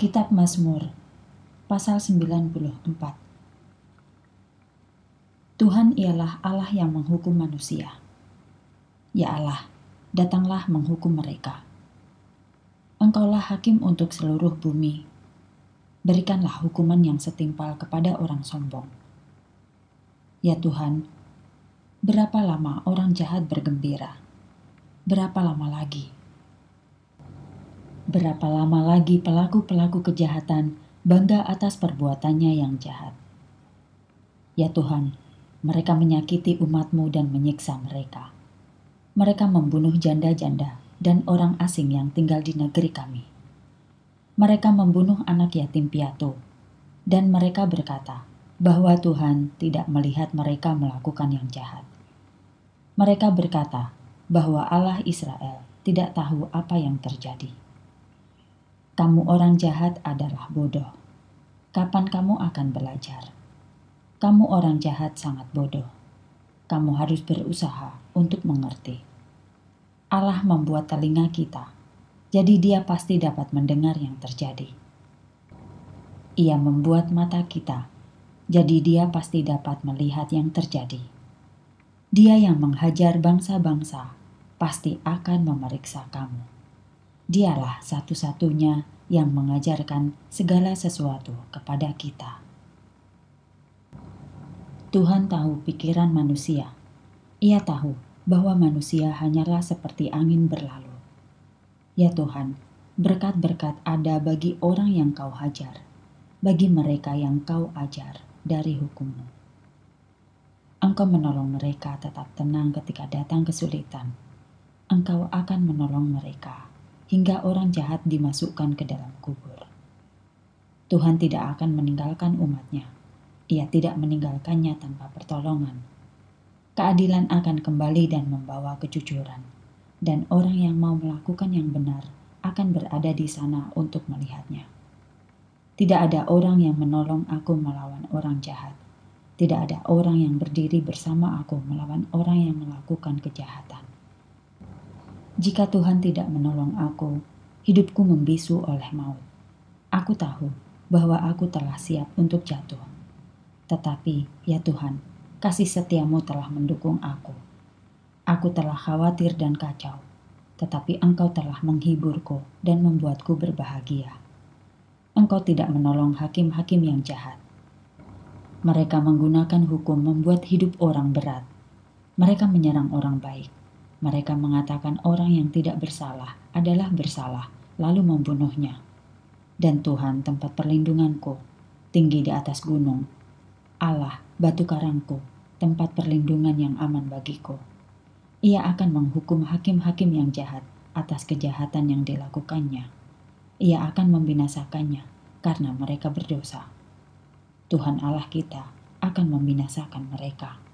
Kitab Mazmur pasal 94 Tuhan ialah Allah yang menghukum manusia. Ya Allah, datanglah menghukum mereka. Engkaulah hakim untuk seluruh bumi. Berikanlah hukuman yang setimpal kepada orang sombong. Ya Tuhan, berapa lama orang jahat bergembira? Berapa lama lagi? Berapa lama lagi pelaku-pelaku kejahatan bangga atas perbuatannya yang jahat? Ya Tuhan, mereka menyakiti umatmu dan menyiksa mereka. Mereka membunuh janda-janda dan orang asing yang tinggal di negeri kami. Mereka membunuh anak yatim piatu, dan mereka berkata bahwa Tuhan tidak melihat mereka melakukan yang jahat. Mereka berkata bahwa Allah Israel tidak tahu apa yang terjadi. Kamu orang jahat adalah bodoh. Kapan kamu akan belajar? Kamu orang jahat sangat bodoh. Kamu harus berusaha untuk mengerti. Allah membuat telinga kita, jadi Dia pasti dapat mendengar yang terjadi. Ia membuat mata kita, jadi Dia pasti dapat melihat yang terjadi. Dia yang menghajar bangsa-bangsa pasti akan memeriksa kamu. Dialah satu-satunya yang mengajarkan segala sesuatu kepada kita. Tuhan tahu pikiran manusia. Ia tahu bahwa manusia hanyalah seperti angin berlalu. Ya Tuhan, berkat-berkat ada bagi orang yang kau hajar, bagi mereka yang kau ajar dari hukummu. Engkau menolong mereka tetap tenang ketika datang kesulitan. Engkau akan menolong mereka hingga orang jahat dimasukkan ke dalam kubur. Tuhan tidak akan meninggalkan umatnya. Ia tidak meninggalkannya tanpa pertolongan. Keadilan akan kembali dan membawa kejujuran. Dan orang yang mau melakukan yang benar akan berada di sana untuk melihatnya. Tidak ada orang yang menolong aku melawan orang jahat. Tidak ada orang yang berdiri bersama aku melawan orang yang melakukan kejahatan. Jika Tuhan tidak menolong aku, hidupku membisu oleh maut. Aku tahu bahwa aku telah siap untuk jatuh. Tetapi, ya Tuhan, kasih setiamu telah mendukung aku. Aku telah khawatir dan kacau, tetapi engkau telah menghiburku dan membuatku berbahagia. Engkau tidak menolong hakim-hakim yang jahat. Mereka menggunakan hukum membuat hidup orang berat. Mereka menyerang orang baik mereka mengatakan orang yang tidak bersalah adalah bersalah, lalu membunuhnya. Dan Tuhan tempat perlindunganku, tinggi di atas gunung. Allah, batu karangku, tempat perlindungan yang aman bagiku. Ia akan menghukum hakim-hakim yang jahat atas kejahatan yang dilakukannya. Ia akan membinasakannya karena mereka berdosa. Tuhan Allah kita akan membinasakan mereka.